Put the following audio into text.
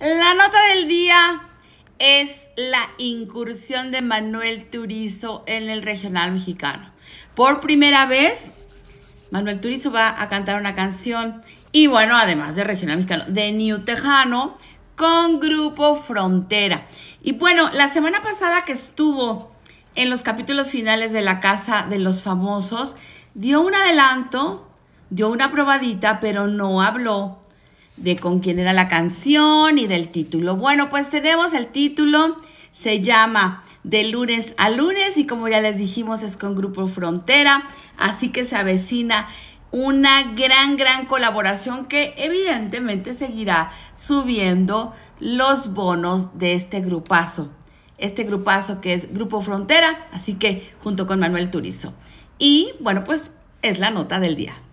La nota del día es la incursión de Manuel Turizo en el regional mexicano. Por primera vez, Manuel Turizo va a cantar una canción y bueno, además de regional mexicano, de New Tejano con Grupo Frontera. Y bueno, la semana pasada que estuvo en los capítulos finales de La Casa de los Famosos, dio un adelanto, dio una probadita, pero no habló de con quién era la canción y del título. Bueno, pues tenemos el título, se llama De lunes a lunes y como ya les dijimos es con Grupo Frontera, así que se avecina una gran, gran colaboración que evidentemente seguirá subiendo los bonos de este grupazo, este grupazo que es Grupo Frontera, así que junto con Manuel Turizo. Y bueno, pues es la nota del día.